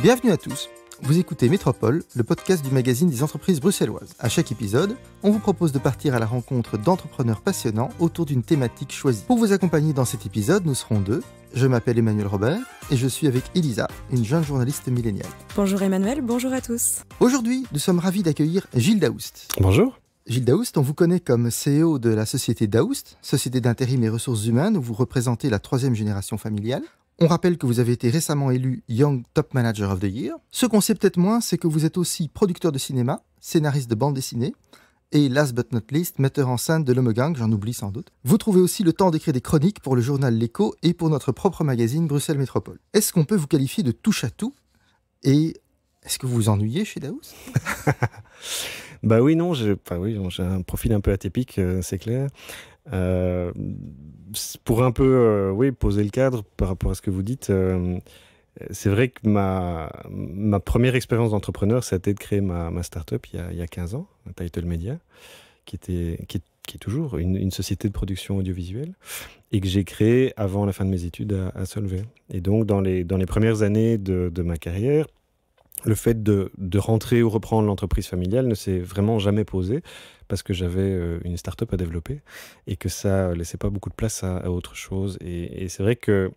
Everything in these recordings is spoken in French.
Bienvenue à tous. Vous écoutez Métropole, le podcast du magazine des entreprises bruxelloises. À chaque épisode, on vous propose de partir à la rencontre d'entrepreneurs passionnants autour d'une thématique choisie. Pour vous accompagner dans cet épisode, nous serons deux. Je m'appelle Emmanuel Robert et je suis avec Elisa, une jeune journaliste milléniale. Bonjour Emmanuel, bonjour à tous. Aujourd'hui, nous sommes ravis d'accueillir Gilles Daoust. Bonjour. Gilles Daoust, on vous connaît comme CEO de la société Daoust, société d'intérim et ressources humaines où vous représentez la troisième génération familiale. On rappelle que vous avez été récemment élu Young Top Manager of the Year. Ce qu'on sait peut-être moins, c'est que vous êtes aussi producteur de cinéma, scénariste de bande dessinée, et last but not least, metteur en scène de l'Homme Gang, j'en oublie sans doute. Vous trouvez aussi le temps d'écrire des chroniques pour le journal L'Echo et pour notre propre magazine Bruxelles Métropole. Est-ce qu'on peut vous qualifier de touche à tout Et est-ce que vous vous ennuyez chez Daous Bah oui, non, j'ai bah oui, un profil un peu atypique, euh, c'est clair. Euh, pour un peu euh, oui, poser le cadre par rapport à ce que vous dites, c'est vrai que ma, ma première expérience d'entrepreneur, c'était de créer ma, ma start-up il, y a 15 ans, Title Media, qui, était, qui, est toujours une, société de production audiovisuelle, et que j'ai créée avant la fin de mes études à, Solvay. Et donc, dans les, dans les premières années de, de ma carrière, le fait de, rentrer ou reprendre l'entreprise familiale ne s'est vraiment jamais posé parce que j'avais euh, une start-up à développer et que ça laissait pas beaucoup de place à, autre chose. Et, c'est vrai que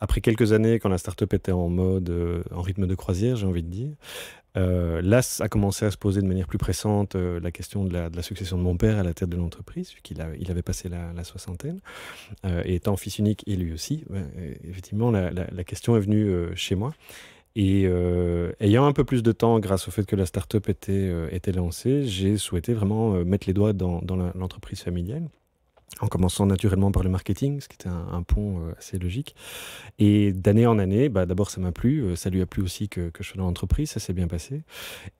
après quelques années, quand la start-up était en mode, euh, en rythme de croisière, j'ai envie de dire, euh, là a commencé à se poser de manière plus pressante euh, la question de la, succession de mon père à la tête de l'entreprise, vu qu'il avait passé la, soixantaine. et étant fils unique, et lui aussi, effectivement, la, la, question est venue chez moi. Et euh, ayant un peu plus de temps grâce au fait que la startup était, euh, était lancée, j'ai souhaité vraiment euh, mettre les doigts dans l'entreprise familiale en commençant naturellement par le marketing, ce qui était un, pont euh, assez logique. Et d'année en année, bah, d'abord ça m'a plu, euh, ça lui a plu aussi que, je sois dans l'entreprise, ça s'est bien passé.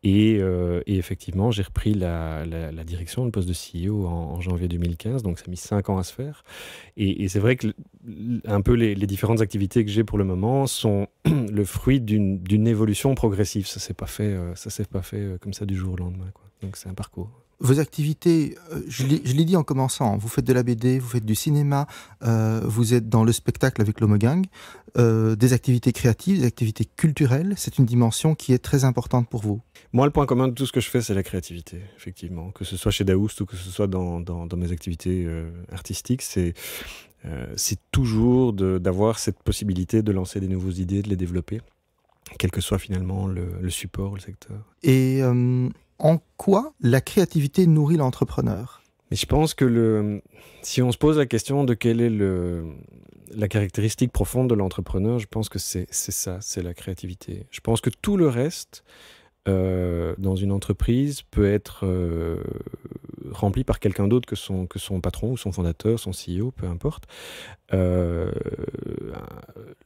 Et, euh, effectivement, j'ai repris la, direction, le poste de CEO en, janvier 2015, donc ça a mis cinq ans à se faire. Et, c'est vrai que un peu les, les différentes activités que j'ai pour le moment sont le fruit d'une évolution progressive. Ça s'est pas fait, ça s'est pas fait comme ça du jour au lendemain. Quoi. Donc c'est un parcours. Vos activités, euh, je l'ai dit en commençant, vous faites de la BD, vous faites du cinéma, euh, vous êtes dans le spectacle avec l'homogang, gang euh, des activités créatives, des activités culturelles, c'est une dimension qui est très importante pour vous. Moi, le point commun de tout ce que je fais, c'est la créativité, effectivement. Que ce soit chez Daoust ou que ce soit dans, mes activités artistiques, c'est toujours d'avoir cette possibilité de lancer des nouvelles idées, de les développer quel que soit finalement le, le support, le secteur. Et en quoi la créativité nourrit l'entrepreneur Mais je pense que le, si on se pose la question de quelle est le, la caractéristique profonde de l'entrepreneur, je pense que c'est ça, c'est la créativité. Je pense que tout le reste euh, dans une entreprise peut être euh, rempli par quelqu'un d'autre que son, que son patron ou son fondateur, son CEO, peu importe. Euh,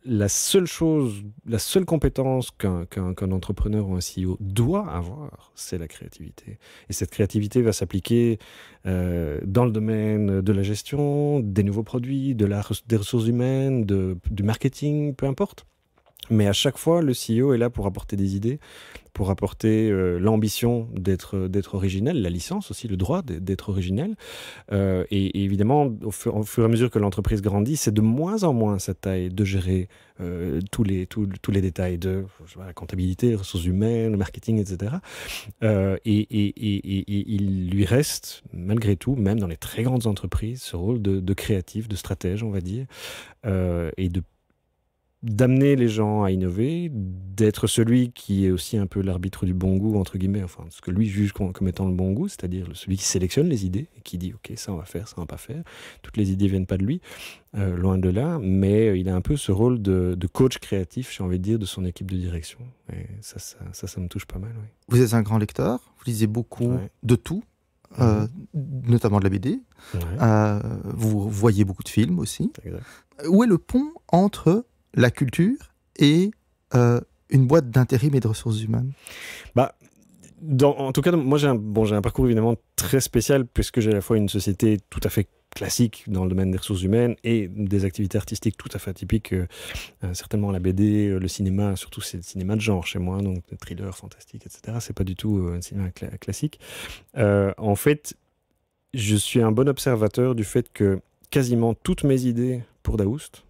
la seule chose, la seule compétence qu'un entrepreneur ou un CEO doit avoir, c'est la créativité. Et cette créativité va s'appliquer euh, dans le domaine de la gestion, des nouveaux produits, de des ressources humaines, du marketing, peu importe. Mais à chaque fois, le CEO est là pour apporter des idées, pour apporter euh, l'ambition d'être d'être originel, la licence aussi, le droit d'être originel. Euh, et, évidemment, au fur, et à mesure que l'entreprise grandit, c'est de moins en moins sa taille de gérer euh, tous les tous, les détails de la comptabilité, ressources humaines, le marketing, etc. Et, et, et, il lui reste malgré tout, même dans les très grandes entreprises, ce rôle de, de créatif, de stratège, on va dire, et de d'amener les gens à innover, d'être celui qui est aussi un peu l'arbitre du bon goût, entre guillemets, enfin, ce que lui juge comme, étant le bon goût, c'est-à-dire celui qui sélectionne les idées et qui dit, OK, ça on va faire, ça on va pas faire. Toutes les idées viennent pas de lui, euh, loin de là, mais euh, il a un peu ce rôle de, coach créatif, j'ai envie de dire, de son équipe de direction. Et ça, ça, me touche pas mal. Vous êtes un grand lecteur, vous lisez beaucoup de tout. Mhm. Euh, notamment de la BD. vous voyez beaucoup de films aussi. Où est le pont entre la culture et euh, une boîte d'intérim et de ressources humaines bah, En tout cas, moi j'ai un, un parcours évidemment très spécial puisque j'ai à la fois une société tout à fait classique dans le domaine des ressources humaines et des activités artistiques tout à fait atypiques, euh, euh, certainement la BD, le cinéma, surtout c'est le cinéma de genre chez moi, donc des thrillers fantastiques, etc. C'est pas du tout un cinéma classique. en fait, je suis un bon observateur du fait que quasiment toutes mes idées pour Daoust,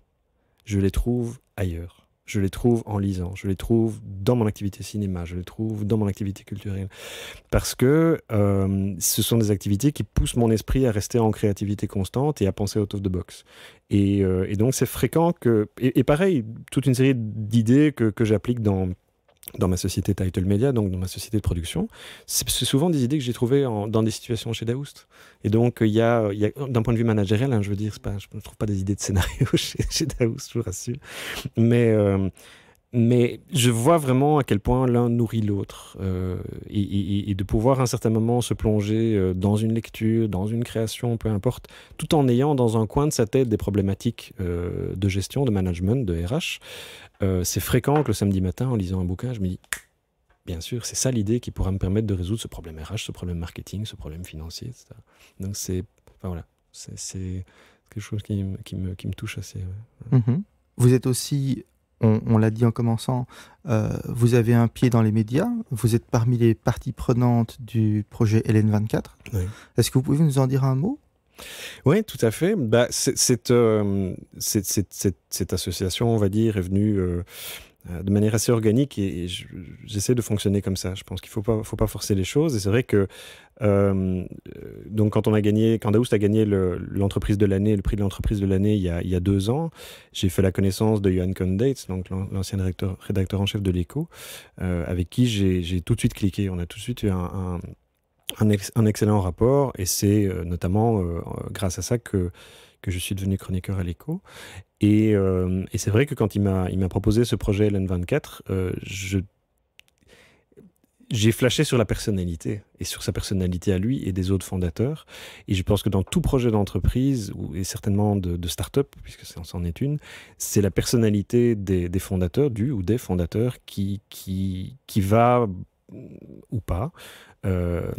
je les trouve ailleurs. Je les trouve en lisant, je les trouve dans mon activité cinéma, je les trouve dans mon activité culturelle. Parce que euh, ce sont des activités qui poussent mon esprit à rester en créativité constante et à penser out of the box. Et, euh, donc c'est fréquent que... Et, pareil, toute une série d'idées que, que j'applique dans dans ma société Title Media, donc dans ma société de production, c'est souvent des idées que j'ai trouvées dans des situations chez Daoust. Et donc, euh, euh, il y a, d'un point de vue managériel, hein, je veux dire, pas, je ne trouve pas des idées de scénario chez, Daoust, je vous rassure. Mais, euh, mais je vois vraiment à quel point l'un nourrit l'autre. Euh, et, de pouvoir à un certain moment se plonger euh, dans une lecture, dans une création, peu importe, tout en ayant dans un coin de sa tête des problématiques euh, de gestion, de management, de RH. c'est fréquent que le samedi matin, en lisant un bouquin, je me dis, bien sûr, c'est ça l'idée qui pourra me permettre de résoudre ce problème RH, ce problème marketing, ce problème financier, etc. Donc c'est, enfin voilà, c'est quelque chose qui, me, touche assez. Mhm. Vous êtes aussi on, l'a dit en commençant, euh, vous avez un pied dans les médias, vous êtes parmi les parties prenantes du projet Hélène 24 Est-ce que vous pouvez nous en dire un mot oui, tout à fait. Bah, euh, cette, association, on va dire, est venue euh, euh, de manière assez organique et, j'essaie de fonctionner comme ça. Je pense qu'il ne faut pas, faut pas forcer les choses. Et c'est vrai que euh, donc quand on a gagné, quand Daoust a gagné l'entreprise le, de l'année, le prix de l'entreprise de l'année il, il, y a deux ans, j'ai fait la connaissance de Johan Condates, donc l'ancien rédacteur, rédacteur, en chef de l'Écho, euh, avec qui j'ai tout de suite cliqué. On a tout de suite eu un, un, excellent rapport et c'est notamment grâce à ça que que je suis devenu chroniqueur à l'écho. Et, euh, c'est vrai que quand il m'a proposé ce projet LN24, euh, je j'ai flashé sur la personnalité et sur sa personnalité à lui et des autres fondateurs. Et je pense que dans tout projet d'entreprise, et certainement de, de start-up, puisque c'en est une, c'est la personnalité des, des, fondateurs, du ou des fondateurs, qui, qui, qui va ou pas, euh,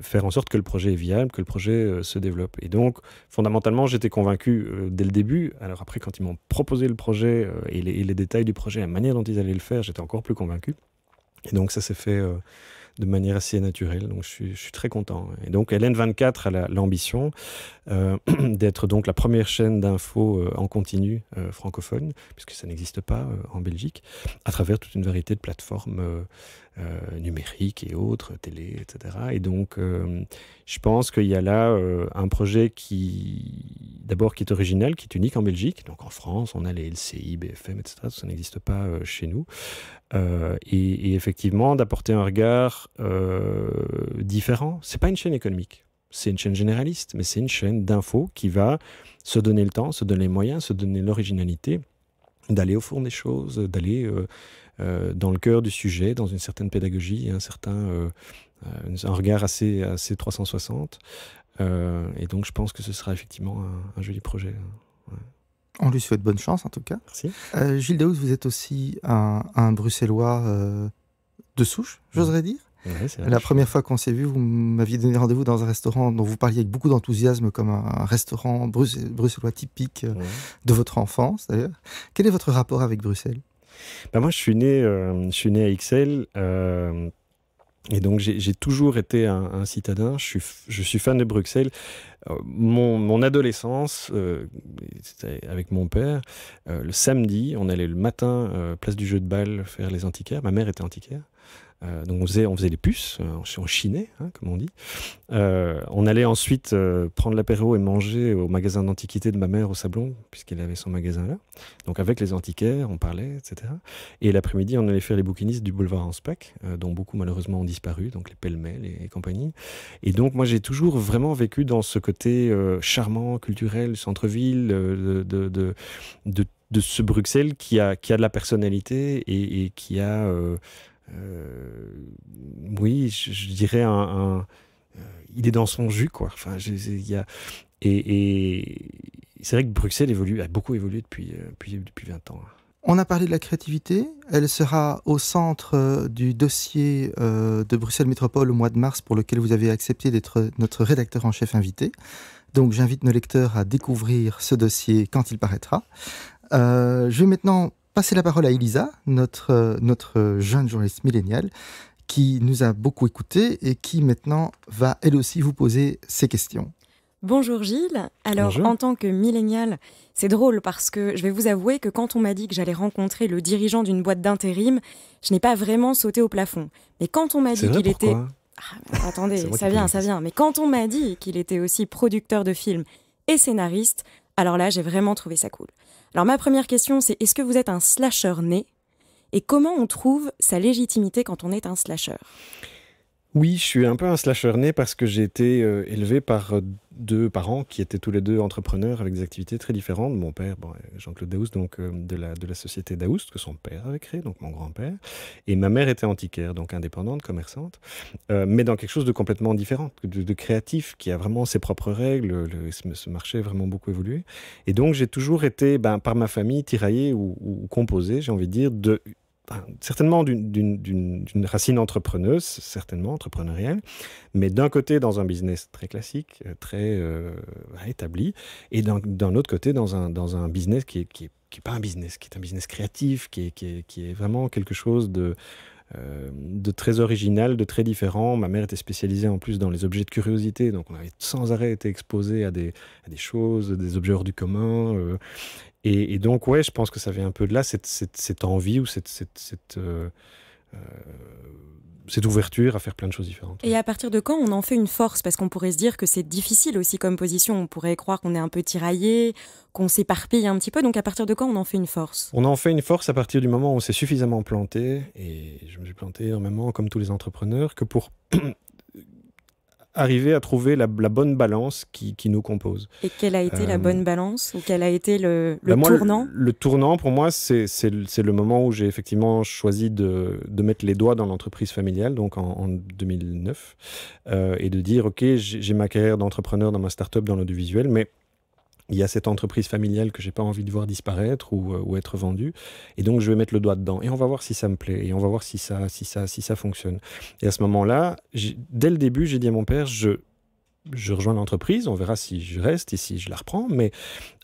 faire en sorte que le projet est viable, que le projet euh, se développe. Et donc, fondamentalement, j'étais convaincu euh, dès le début. Alors après, quand ils m'ont proposé le projet et les, détails du projet, la manière dont ils allaient le faire, j'étais encore plus convaincu. Et donc, ça s'est fait de manière assez naturelle. Donc, je suis, très content. Et donc, LN24 a l'ambition d'être donc la première chaîne d'infos en continu francophone, puisque ça n'existe pas en Belgique, à travers toute une variété de plateformes euh, numérique et autres, télé, etc. Et donc, euh, je pense qu'il y a là euh, un projet qui, d'abord, qui est original, qui est unique en Belgique. Donc, en France, on a les LCI, BFM, etc. Ça n'existe pas chez nous. Et, effectivement, d'apporter un regard différent. C'est pas une chaîne économique. C'est une chaîne généraliste, mais c'est une chaîne d'infos qui va se donner le temps, se donner les moyens, se donner l'originalité d'aller au fond des choses, d'aller euh, dans le cœur du sujet, dans une certaine pédagogie un certain euh, euh, un regard assez, assez 360. et donc, je pense que ce sera effectivement un, joli projet. On lui souhaite bonne chance en tout cas. Merci. Gilles Daouz, vous êtes aussi un, Bruxellois de souche, j'oserais dire. La première fois qu'on s'est vu, vous m'aviez donné rendez-vous dans un restaurant dont vous parliez avec beaucoup d'enthousiasme comme un restaurant bruxellois typique de votre enfance d'ailleurs. Quel est votre rapport avec Bruxelles bah, moi, je suis né, euh, je suis né à XL. Euh, et donc j'ai toujours été un, citadin, je suis, fan de Bruxelles. Euh, mon, adolescence, c'était avec mon père, le samedi, on allait le matin, place du jeu de balle, faire les antiquaires. Ma mère était antiquaire. Euh, donc on faisait, on faisait les puces, on euh, chinait, hein, comme on dit. Euh, on allait ensuite prendre l'apéro et manger au magasin d'antiquités de ma mère au Sablon, puisqu'elle avait son magasin là. Donc avec les antiquaires, on parlait, etc. Et l'après-midi, on allait faire les bouquinistes du boulevard Anspach, dont beaucoup malheureusement ont disparu, donc les pêle-mêle et, compagnie. Et donc moi, j'ai toujours vraiment vécu dans ce côté charmant, culturel, centre-ville, de, de, ce Bruxelles qui a, qui a de la personnalité et qui a euh, oui, je, dirais un, euh, il est dans son jus, quoi. Enfin, il et, c'est vrai que Bruxelles évolue, a beaucoup évolué depuis, euh, depuis, 20 ans. Hein. On a parlé de la créativité. Elle sera au centre du dossier de Bruxelles Métropole au mois de mars pour lequel vous avez accepté d'être notre rédacteur en chef invité. Donc j'invite nos lecteurs à découvrir ce dossier quand il paraîtra. je vais maintenant passer la parole à Elisa, notre, euh, notre jeune journaliste milléniale, qui nous a beaucoup écouté et qui maintenant va elle aussi vous poser ses questions. Bonjour Gilles. Alors en tant que millénial, c'est drôle parce que je vais vous avouer que quand on m'a dit que j'allais rencontrer le dirigeant d'une boîte d'intérim, je n'ai pas vraiment sauté au plafond. Mais quand on m'a dit qu'il était... Ah, attendez, ça vient, ça vient. Mais quand on m'a dit qu'il était aussi producteur de films et scénariste, alors là j'ai vraiment trouvé ça cool. Alors ma première question, c'est est-ce que vous êtes un slasher né Et comment on trouve sa légitimité quand on est un slasher oui, je suis un peu un slasher né parce que j'ai été euh, élevé par euh, deux parents qui étaient tous les deux entrepreneurs avec des activités très différentes. Mon père, euh, Jean-Claude Daoust, donc de, la, société Daoust, que son père avait créé, donc mon grand-père. Et ma mère était antiquaire, donc indépendante, commerçante, mais dans quelque chose de complètement différent, de, créatif, qui a vraiment ses propres règles. Le, ce, marché a vraiment beaucoup évolué. Et donc j'ai toujours été, ben, par ma famille, tiraillé ou composé, j'ai envie de dire, de certainement d'une racine entrepreneuse, certainement entrepreneuriale, mais d'un côté dans un business très classique, euh, très euh, établi, et d'un autre côté dans un, business qui n'est pas un business, qui est un business créatif, qui est vraiment quelque chose de, euh, de très original, de très différent. Ma mère était spécialisée en plus dans les objets de curiosité, donc on avait sans arrêt été exposé à des, choses, des objets hors du commun. Euh. et, donc, ouais, je pense que ça vient un peu de là, cette, envie ou cette euh, cette ouverture à faire plein de choses différentes. Et à partir de quand on en fait une force Parce qu'on pourrait se dire que c'est difficile aussi comme position. On pourrait croire qu'on est un peu tiraillé, qu'on s'éparpille un petit peu. Donc à partir de quand on en fait une force On en fait une force à partir du moment où on s'est suffisamment planté. Et je me suis planté énormément, comme tous les entrepreneurs, que pour arriver à trouver la, bonne balance qui, nous compose. Et quelle a été la euh, bonne balance ou quel a été le, le ben tournant le, tournant, pour moi, c'est le moment où j'ai effectivement choisi de, de, mettre les doigts dans l'entreprise familiale, donc en, 2009, euh, et de dire, OK, j'ai ma carrière d'entrepreneur dans ma start-up dans l'audiovisuel, mais il y a cette entreprise familiale que j'ai pas envie de voir disparaître euh, ou, être vendue et donc je vais mettre le doigt dedans et on va voir si ça me plaît et on va voir si ça si ça si ça fonctionne et à ce moment là dès le début j'ai dit à mon père je je rejoins l'entreprise, on verra si je reste et si je la reprends, mais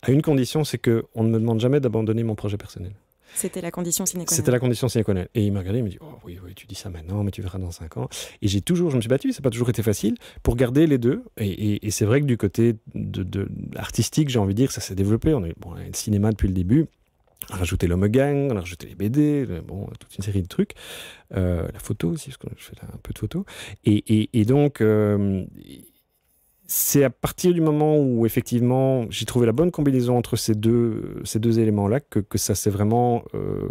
à une condition, c'est qu'on ne me demande jamais d'abandonner mon projet personnel. C'était la condition sine C'était la condition sine Et il m'a regardé, il m'a dit oh, oui, tu dis ça maintenant, mais tu verras dans 5 ans. Et j'ai toujours, je me suis battu, ça n'a pas toujours été facile, pour garder les deux. Et, c'est vrai que du côté de, artistique, j'ai envie de dire, ça s'est développé. On a eu bon, le cinéma depuis le début. On a rajouté l'homme gang, on a rajouté les BD, bon, toute une série de trucs. Euh, la photo aussi, parce que je fais un peu de photo. Et, donc, euh, c'est à partir du moment où effectivement j'ai trouvé la bonne combinaison entre ces deux, éléments-là que, ça s'est vraiment euh,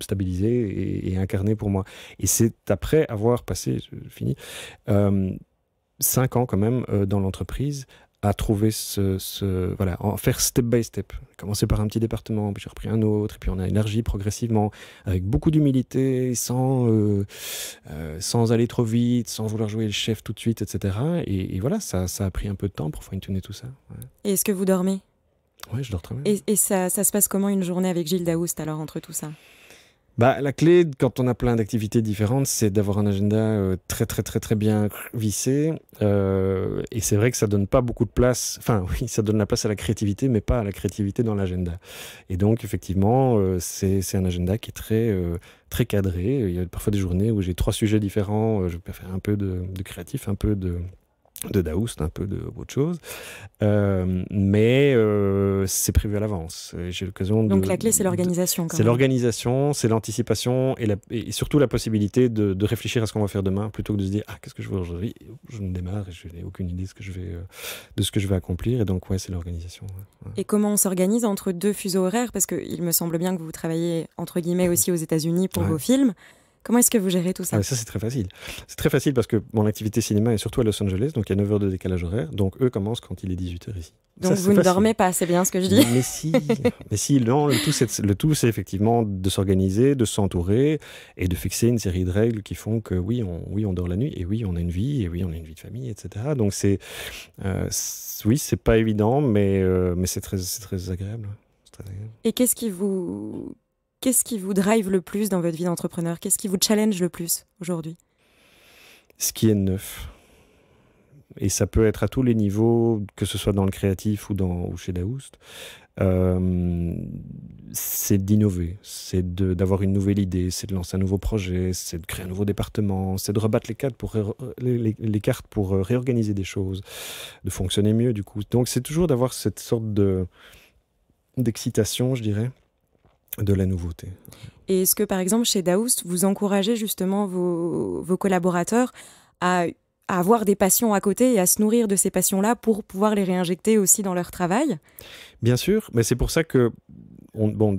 stabilisé et, incarné pour moi. Et c'est après avoir passé, fini, euh, cinq ans quand même euh, dans l'entreprise à trouver ce, voilà, en faire step by step. Commencer par un petit département, puis j'ai repris un autre, et puis on a élargi progressivement, avec beaucoup d'humilité, sans, euh, euh, sans aller trop vite, sans vouloir jouer le chef tout de suite, etc. Et, voilà, ça, ça a pris un peu de temps pour fine-tuner tout ça. Et est-ce que vous dormez Oui, je dors très bien. Et, et ça, ça, se passe comment une journée avec Gilles Daoust, alors, entre tout ça bah, La clé, quand on a plein d'activités différentes, c'est d'avoir un agenda euh, très, très, très, très bien vissé. Euh, et c'est vrai que ça donne pas beaucoup de place. Enfin, oui, ça donne la place à la créativité, mais pas à la créativité dans l'agenda. Et donc, effectivement, euh, c'est un agenda qui est très, très cadré. Il y a parfois des journées où j'ai trois sujets différents. Je préfère un peu de créatif, un peu de de Daoust, un peu de autre chose. Euh, mais euh, c'est prévu à l'avance. Euh, j'ai l'occasion Donc la clé, c'est l'organisation. C'est l'organisation, c'est l'anticipation et, surtout la possibilité de, de, réfléchir à ce qu'on va faire demain plutôt que de se dire ah qu'est-ce que je veux aujourd'hui. Je me démarre et je n'ai aucune idée de ce que je vais de ce que je vais accomplir. Et donc ouais, c'est l'organisation. Et comment on s'organise entre deux fuseaux horaires parce qu'il me semble bien que vous travaillez entre guillemets aussi aux États-Unis pour vos films. Comment est-ce que vous gérez tout ça ah, Ça, c'est très facile. C'est très facile parce que mon activité cinéma est surtout à Los Angeles, donc il y a 9 heures de décalage horaire. Donc eux commencent quand il est 18h ici. Donc vous ne dormez pas, c'est bien ce que je dis. Mais si, mais si non, le tout, c'est effectivement de s'organiser, de s'entourer et de fixer une série de règles qui font que oui on, oui, on dort la nuit, et oui, on a une vie, et oui, on a une vie de famille, etc. Donc c'est. Euh, oui, c'est pas évident, mais, euh, mais c'est très, très très agréable. Et qu'est-ce qui vous Qu'est-ce qui vous drive le plus dans votre vie d'entrepreneur Qu'est-ce qui vous challenge le plus aujourd'hui Ce qui est neuf. Et ça peut être à tous les niveaux, que ce soit dans le créatif ou, dans, chez Daoust. Euh, c'est d'innover, c'est d'avoir une nouvelle idée, c'est de lancer un nouveau projet, c'est de créer un nouveau département, c'est de rebattre les cartes pour, les, cartes pour euh, réorganiser des choses, de fonctionner mieux du coup. Donc c'est toujours d'avoir cette sorte de d'excitation, je dirais, de la nouveauté. Et est-ce que, par exemple, chez Daoust, vous encouragez justement vos, collaborateurs à, avoir des passions à côté et à se nourrir de ces passions-là pour pouvoir les réinjecter aussi dans leur travail Bien sûr, mais c'est pour ça que, on, bon,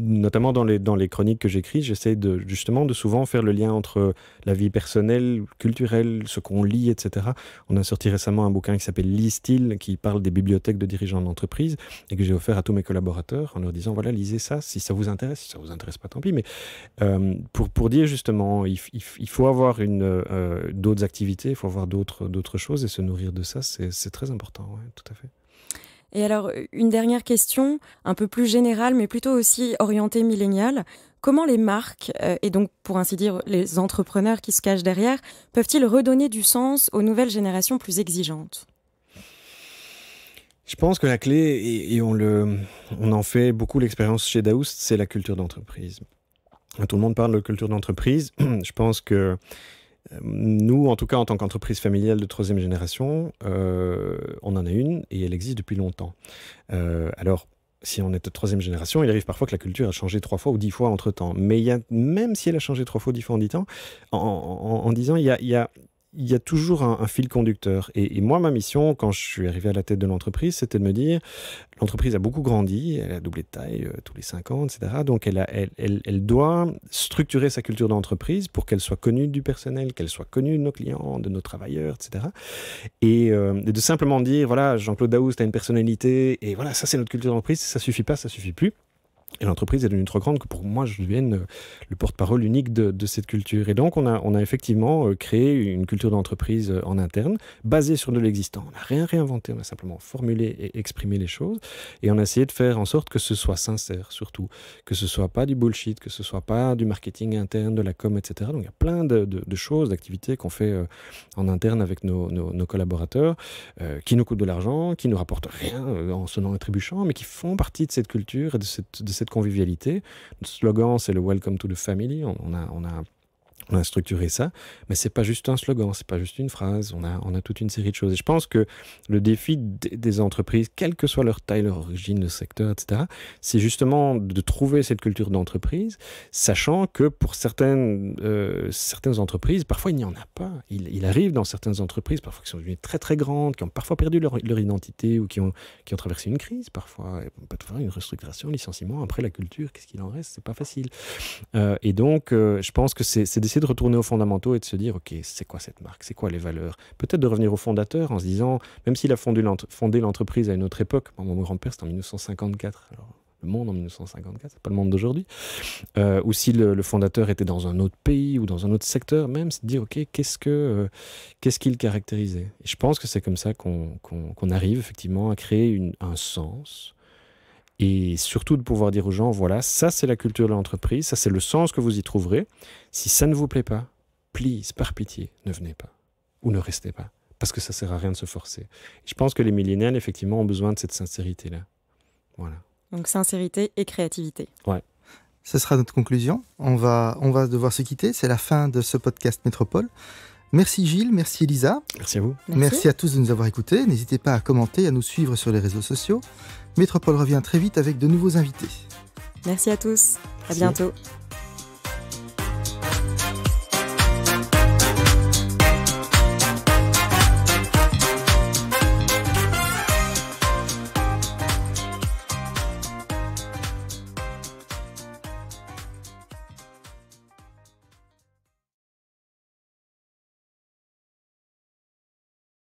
notamment dans les, dans les chroniques que j'écris, j'essaie de, justement de souvent faire le lien entre la vie personnelle, culturelle, ce qu'on lit, etc. On a sorti récemment un bouquin qui s'appelle « style qui parle des bibliothèques de dirigeants d'entreprise et que j'ai offert à tous mes collaborateurs en leur disant voilà, lisez ça si ça vous intéresse. Si ça vous intéresse pas, tant pis. Mais euh, pour, pour dire justement, il, faut avoir euh, d'autres activités, il faut avoir d'autres, choses et se nourrir de ça, c'est, très important, tout à fait. Et alors, une dernière question, un peu plus générale, mais plutôt aussi orientée milléniale. Comment les marques, euh, et donc pour ainsi dire les entrepreneurs qui se cachent derrière, peuvent-ils redonner du sens aux nouvelles générations plus exigeantes je pense que la clé, et, on, le, on en fait beaucoup l'expérience chez Daoust, c'est la culture d'entreprise. Tout le monde parle de culture d'entreprise. Je pense que euh, nous, en tout cas, en tant qu'entreprise familiale de troisième génération, euh, on en a une et elle existe depuis longtemps. Euh, alors, si on est de troisième génération, il arrive parfois que la culture a changé trois fois ou dix fois entre temps. Mais il y même si elle a changé trois fois, ou dix fois en dix ans, en, disant, y il y a il y a toujours un, fil conducteur. Et, moi, ma mission, quand je suis arrivé à la tête de l'entreprise, c'était de me dire, l'entreprise a beaucoup grandi, elle a doublé de taille euh, tous les 5 ans, etc. Donc, elle, elle, doit structurer sa culture d'entreprise pour qu'elle soit connue du personnel, qu'elle soit connue de nos clients, de nos travailleurs, etc. Et, euh, et de simplement dire, voilà, Jean-Claude Daoust a une personnalité, et voilà, ça c'est notre culture d'entreprise, ça suffit pas, ça suffit plus. Et l'entreprise est devenue trop grande que pour moi, je devienne euh, le porte-parole unique de, cette culture. Et donc, on a, on a effectivement euh, créé une culture d'entreprise euh, en interne, basée sur de l'existant. On n'a rien réinventé, on a simplement formulé et exprimé les choses. Et on a essayé de faire en sorte que ce soit sincère, surtout. Que ce soit pas du bullshit, que ce soit pas du marketing interne, de la com, etc. Donc, il y a plein de, choses, d'activités qu'on fait en interne avec nos, collaborateurs, qui nous coûtent de l'argent, qui nous rapportent rien en sonnant et trébuchant, mais qui font partie de cette culture et de cette, de cette cette convivialité. Le slogan, c'est le Welcome to the Family. on a, on a on a structuré ça, mais c'est pas juste un slogan, c'est pas juste une phrase, on a, on a toute une série de choses. Et je pense que le défi des entreprises, quelle que soit leur taille, leur origine, le secteur, etc., c'est justement de trouver cette culture d'entreprise, sachant que pour certaines, euh, certaines entreprises, parfois il n'y en a pas. Il, il, arrive dans certaines entreprises, parfois qui sont devenues très très grandes, qui ont parfois perdu leur, leur identité ou qui ont, qui ont traversé une crise, parfois, parfois une restructuration, licenciement, après la culture, qu'est-ce qu'il en reste C'est pas facile. Euh, et donc, euh, je pense que c'est d'essayer de retourner aux fondamentaux et de se dire, OK, c'est quoi cette marque C'est quoi les valeurs Peut-être de revenir au fondateur en se disant, même s'il a fondé l'entreprise à une autre époque, mon grand-père c'était en 1954, alors le monde en 1954, c'est pas le monde d'aujourd'hui, euh, ou si le, fondateur était dans un autre pays ou dans un autre secteur, même se dire, OK, qu'est-ce que euh, qu'est-ce qu'il caractérisait Et je pense que c'est comme ça qu'on arrive effectivement à créer une, un sens et surtout de pouvoir dire aux gens, voilà, ça c'est la culture de l'entreprise, ça c'est le sens que vous y trouverez. Si ça ne vous plaît pas, please, par pitié, ne venez pas ou ne restez pas, parce que ça sert à rien de se forcer. je pense que les millénials, effectivement, ont besoin de cette sincérité-là. Voilà. Donc sincérité et créativité. Ouais. Ce sera notre conclusion. On va, on va devoir se quitter. C'est la fin de ce podcast Métropole. Merci Gilles, merci Elisa. Merci à vous. Merci, merci à tous de nous avoir écoutés. N'hésitez pas à commenter, à nous suivre sur les réseaux sociaux. Métropole revient très vite avec de nouveaux invités. Merci à tous. À bientôt.